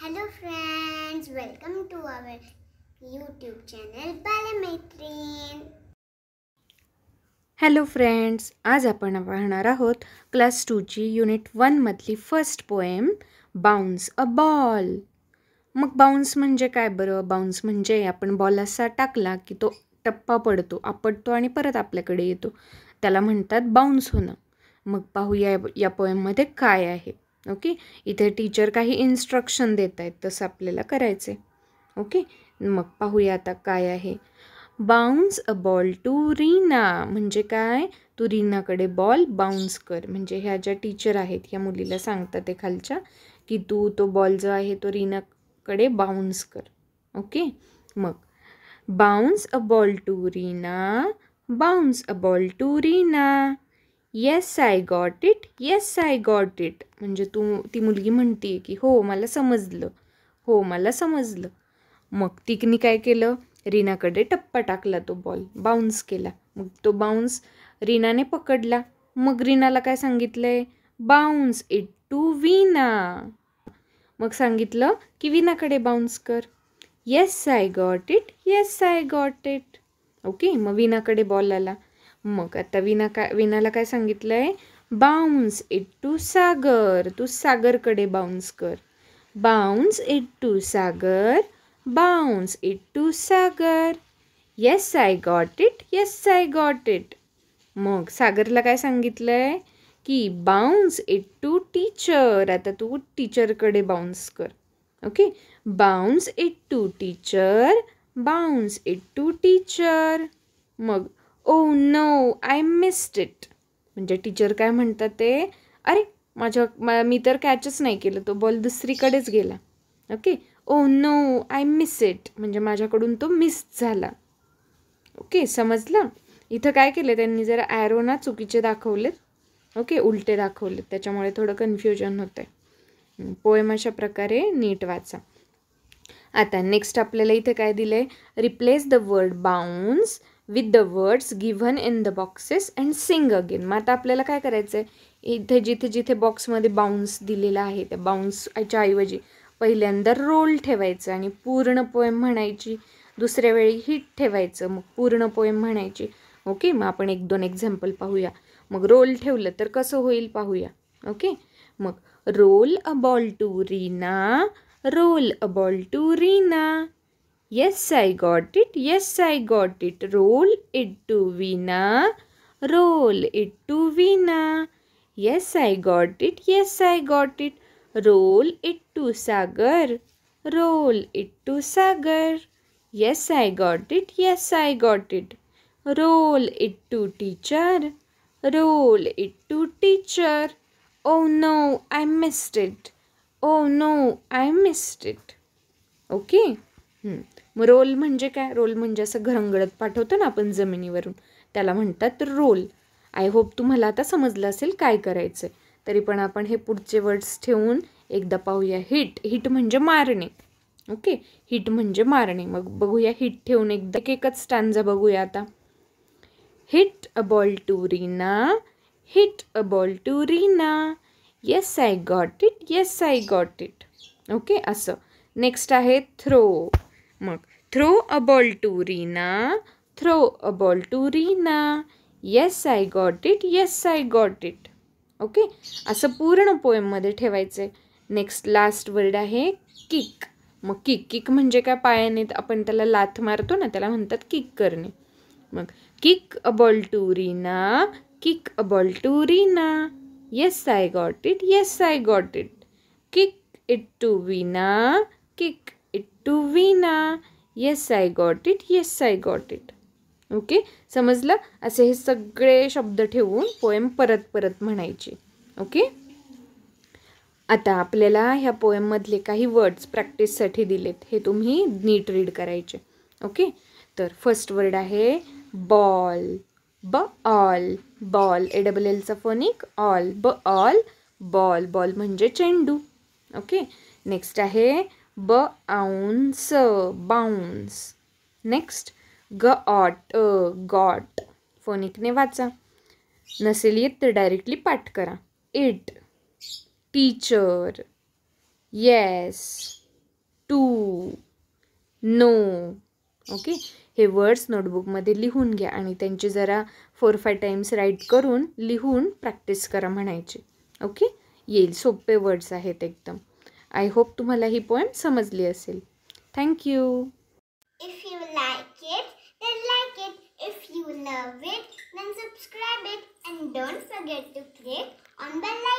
Hello friends welcome to our YouTube channel hello friends आज आपण पाहणार आहोत क्लास टूची युनिट वनमधली first poem bounce a ball मग बाउन्स म्हणजे काय बरं बाउन्स म्हणजे आपण बॉल असा टाकला की तो टप्पा पडतो आपटतो आणि परत आपल्याकडे येतो त्याला म्हणतात बाउन्स होणं मग पाहूया या पोएममध्ये काय आहे ओके इथे टीचर काही इन्स्ट्रक्शन देत आहेत तसं आपल्याला करायचे ओके मग पाहूया आता काय आहे bounce a ball to Reena म्हणजे काय तू रीनाकडे बॉल बाउन्स कर म्हणजे ह्या ज्या टीचर आहेत ह्या मुलीला सांगतात ते खालच्या की तू तो बॉल जो आहे तो रीनाकडे बाउन्स कर ओके मग bounce a ball to Reena bounce a ball to Reena yes I got it yes I got it म्हणजे तू ती मुलगी म्हणते की हो मला समजलं हो मला समजलं मग तिकनी काय केलं रीनाकडे टप्पा टाकला तो बॉल बाउन्स केला मग तो बाउन्स रीनाने पकडला मग रीनाला काय सांगितलं आहे बाउन्स इट टू विना मग सांगितलं की विनाकडे बाउन्स कर yes I got it yes I got it okay मग विनाकडे बॉल आला मग आता विना काय विनाला काय सांगितलं आहे बाउन्स इट टू सागर तू सागरकडे बाउन्स कर bounce it to Sagar bounce it to Sagar yes I got it yes I got it मग सागरला काय सांगितलं आहे की बाउन्स इट टू टीचर आता तू टीचरकडे बाउन्स कर okay bounce it to teacher bounce it to teacher मग oh no I missed it म्हणजे टीचर काय म्हणतात ते अरे माझ्या मी तर कॅचच नाही केलं तो बॉल दुसरीकडेच गेला okay oh no I miss it म्हणजे माझ्याकडून तो मिस झाला ओके समजलं इथं काय केलं त्यांनी जरा ॲरो ना चुकीचे दाखवलेत ओके उलटे दाखवलेत त्याच्यामुळे थोडं कन्फ्युजन होतं पोएम अशा प्रकारे नीट वाचा आता नेक्स्ट आपल्याला इथे काय दिलं आहे replace the word bounce with the words given in the boxes and sing again मग आता आपल्याला काय करायचं आहे इथे जिथे जिथे बॉक्समध्ये बाउन्स दिलेला आहे त्या बाउन्सच्या ऐवजी पहिल्यांदा रोल ठेवायचं आणि पूर्ण पोएम म्हणायची दुसऱ्या वेळी हिट ठेवायचं मग पूर्ण पोएम म्हणायची ओके मग आपण एक दोन एक्झाम्पल पाहूया मग रोल ठेवलं तर कसं होईल पाहूया ओके मग roll a ball to Reena roll a ball to Reena Yes, I got it. Yes, I got it. Roll it to Veena. Roll it to Veena. Yes, I got it. Yes, I got it. Roll it to Sagar. Roll it to Sagar. Yes, I got it. Yes, I got it. Roll it to teacher. Roll it to teacher. Oh no, I missed it. Oh no, I missed it. Okay? Hmm. मग roll म्हणजे काय role म्हणजे असं घरंगळत पाठवतो ना आपण जमिनीवरून त्याला म्हणतात रोल आय होप तुम्हाला आता समजलं असेल काय करायचं तरी पण आपण हे पुढचे वर्ड्स ठेवून एकदा पाहूया हिट हिट म्हणजे मारणे ओके हिट म्हणजे मारणे मग बघूया हिट ठेवून एकदा एक एकच स्टँजा बघूया आता hit a ball to Reena hit a ball to Reena yes I got it yes I got it okay असं नेक्स्ट आहे थ्रो मग throw a ball to Reena throw a ball to Reena yes I got it yes I got it okay असं पूर्ण पोएममध्ये ठेवायचं आहे next last word आहे kick मग किक किक म्हणजे काय पायाने आपण त्याला लाथ मारतो ना त्याला म्हणतात किक करणे मग kick a ball to Reena kick a ball to Reena yes I got it yes I got it kick it to Veena kick to Veena yes I got it yes I got it okay समजलं असे हे सगळे शब्द ठेवून poem परत परत म्हणायची okay आता आपल्याला ह्या पोएममधले काही वर्ड्स प्रॅक्टिससाठी दिलेत हे तुम्ही नीट रीड करायचे ओके तर फर्स्ट वर्ड आहे ball b all ball A double एलचा phonic all b all ball ball म्हणजे चेंडू ओके नेक्स्ट आहे ब आऊन्स बाउन्स नेक्स्ट ग ऑट गॉट फोनिकने वाचा नसेल येत तर डायरेक्टली पाठ करा it teacher yes to no okay हे वर्ड्स नोटबुकमध्ये लिहून घ्या आणि त्यांचे जरा फोर फाय टाईम्स राईट करून लिहून प्रॅक्टिस करा म्हणायचे ओके येईल सोपे वर्ड्स आहेत एकदम आय होप तुम्हाला ही पोएम समजली असेल thank you if you like it then like it if you love it then subscribe it and don't forget to click on the